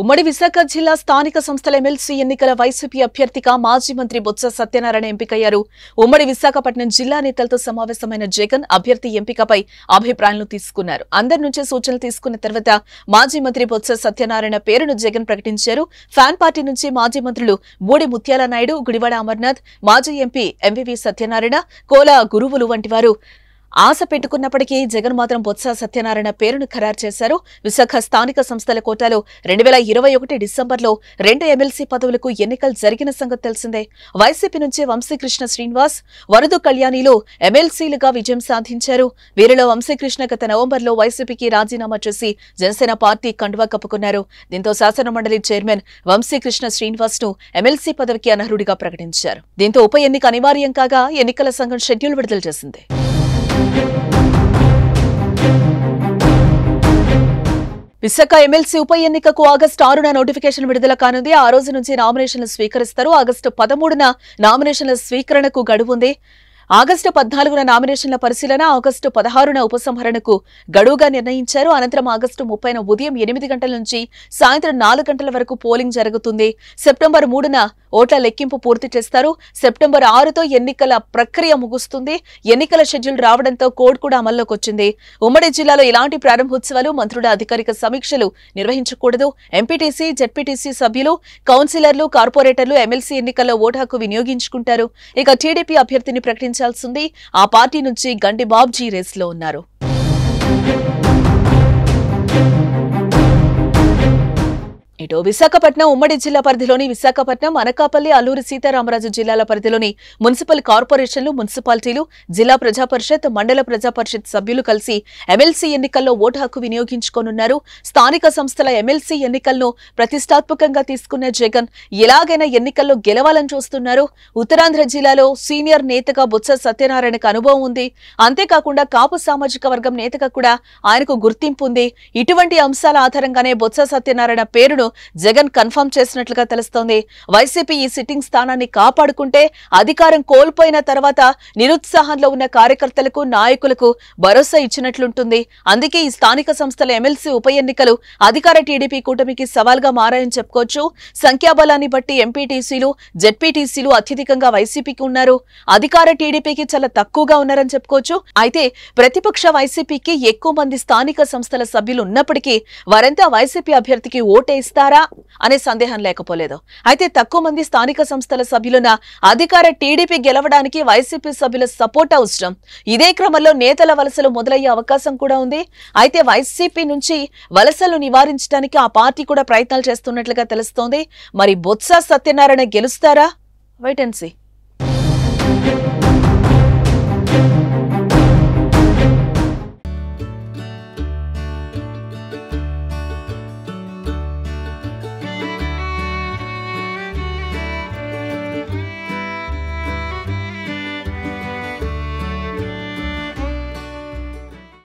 ఉమ్మడి విశాఖ జిల్లా స్థానిక సంస్థల ఎమ్మెల్సీ ఎన్నికల వైసీపీ అభ్యర్థిగా మాజీ మంత్రి బొత్స సత్యనారాయణ ఎంపికయ్యారు ఉమ్మడి విశాఖపట్నం జిల్లా నేతలతో సమావేశమైన జగన్ అభ్యర్థి ఎంపికపై అభిప్రాయాలను తీసుకున్నారు అందరి నుంచి సూచనలు తీసుకున్న తర్వాత మాజీ మంత్రి బొత్స సత్యనారాయణ పేరును జగన్ ప్రకటించారు ఫ్యాన్ పార్టీ నుంచి మాజీ మంత్రులు బూడి ముత్యాల నాయుడు గుడివాడ అమర్నాథ్ మాజీ ఎంపీ ఎంవీవీ సత్యనారాయణ కోల గురువులు వంటి వారు ఆశ పెట్టుకున్నప్పటికీ జగన్ మాత్రం బొత్స సత్యనారాయణ పేరును ఖరారు చేశారు విశాఖ స్థానిక సంస్థల కోటాలో రెండు వేల ఇరవై ఒకటి డిసెంబర్లో రెండు ఎమ్మెల్సీ పదవులకు ఎన్నికలు జరిగిన సంగతి తెలిసిందే వైసీపీ నుంచి వంశీకృష్ణ శ్రీనివాస్ వరదు కళ్యాణిలో ఎమ్మెల్సీలుగా విజయం సాధించారు వీరిలో వంశీకృష్ణ గత నవంబర్లో వైసీపీకి రాజీనామా చేసి జనసేన పార్టీ కండువా కప్పుకున్నారు దీంతో శాసనమండలి చైర్మన్ వంశీకృష్ణ శ్రీనివాస్ ను ఎమ్మెల్సీ పదవికి అనర్హుడిగా ప్రకటించారు దీంతో ఉప ఎన్నిక అనివార్యం కాగా ఎన్నికల సంఘం షెడ్యూల్ విడుదల చేసింది విశాఖ ఎమ్మెల్సీ ఉప ఎన్నికకు ఆగస్టు ఆరున నోటిఫికేషన్ విడుదల కానుంది ఆ రోజు నుంచి నామినేషన్లు స్వీకరిస్తారు ఆగస్టు పదమూడున నామినేషన్ల స్వీకరణకు గడువుంది ఆగస్టు పద్నాలుగున నామినేషన్ల పరిశీలన ఆగస్టు పదహారున ఉపసంహరణకు గడువుగా నిర్ణయించారు అనంతరం ఆగస్టు ముప్పైన ఉదయం ఎనిమిది గంటల నుంచి సాయంత్రం నాలుగు గంటల వరకు పోలింగ్ జరుగుతుంది సెప్టెంబర్ మూడున ఓట్ల లెక్కింపు పూర్తి చేస్తారు సెప్టెంబర్ ఆరుతో ఎన్నికల ప్రక్రియ ముగుస్తుంది ఎన్నికల షెడ్యూల్ రావడంతో కోడ్ కూడా అమల్లోకి వచ్చింది ఉమ్మడి జిల్లాలో ఇలాంటి ప్రారంభోత్సవాలు మంత్రుల అధికారిక సమీక్షలు నిర్వహించకూడదు ఎంపీటీసీ జెడ్పీటీసీ సభ్యులు కౌన్సిలర్లు కార్పొరేటర్లు ఎమ్మెల్సీ ఎన్నికల్లో ఓటు హక్కు వినియోగించుకుంటారు ఇక టీడీపీ అభ్యర్థిని ప్రకటించారు ప్రకటించాల్సింది ఆ పార్టీ నుంచి గంటి బాబ్జీ లో ఉన్నారు ఇటు విశాఖపట్నం ఉమ్మడి జిల్లా పరిధిలోని విశాఖపట్నం అనకాపల్లి అల్లూరి సీతారామరాజు జిల్లాల పరిధిలోని మున్సిపల్ కార్పొరేషన్లు మున్సిపాలిటీలు జిల్లా ప్రజాపరిషత్ మండల ప్రజాపరిషత్ సభ్యులు కలిసి ఎమ్మెల్సీ ఎన్నికల్లో ఓటు హక్కు వినియోగించుకోనున్నారు స్థానిక సంస్థల ఎమ్మెల్సీ ఎన్నికలను ప్రతిష్టాత్మకంగా తీసుకున్న జగన్ ఎలాగైనా ఎన్నికల్లో గెలవాలని చూస్తున్నారు ఉత్తరాంధ్ర జిల్లాలో సీనియర్ నేతగా బొత్స సత్యనారాయణకు అనుభవం ఉంది అంతేకాకుండా కాపు సామాజిక వర్గం నేతగా కూడా ఆయనకు గుర్తింపు ఉంది ఇటువంటి అంశాల ఆధారంగానే బొత్స సత్యనారాయణ పేరును జగన్ కన్ఫర్మ్ చేసినట్లుగా తెలుస్తోంది వైసీపీ ఈ సిట్టింగ్ స్థానాన్ని కాపాడుకుంటే అధికారం కోల్పోయిన తర్వాత నిరుత్సాహంలో ఉన్న కార్యకర్తలకు నాయకులకు భరోసా ఇచ్చినట్లుంటుంది అందుకే ఈ స్థానిక సంస్థల ఎమ్మెల్సీ ఉప ఎన్నికలు అధికార టీడీపీ కూటమికి సవాల్గా మారాయని చెప్పుకోవచ్చు సంఖ్యాబలాన్ని బట్టి ఎంపీటీసీలు జెడ్పీటీసీలు అత్యధికంగా వైసీపీకి ఉన్నారు అధికార టీడీపీకి చాలా తక్కువగా ఉన్నారని చెప్పుకోవచ్చు అయితే ప్రతిపక్ష వైసీపీకి ఎక్కువ మంది స్థానిక సంస్థల సభ్యులు ఉన్నప్పటికీ వారంతా వైసీపీ అభ్యర్థికి ఓటేస్తారు చేస్తారా అనే సందేహం లేకపోలేదు అయితే తక్కువ మంది స్థానిక సంస్థల సభ్యులున అధికార టీడీపీ గెలవడానికి వైసీపీ సభ్యుల సపోర్ట్ అవసరం ఇదే క్రమంలో నేతల వలసలు మొదలయ్యే అవకాశం కూడా ఉంది అయితే వైసీపీ నుంచి వలసలు నివారించడానికి ఆ పార్టీ కూడా ప్రయత్నాలు చేస్తున్నట్లుగా తెలుస్తోంది మరి బొత్స సత్యనారాయణ గెలుస్తారా వైట్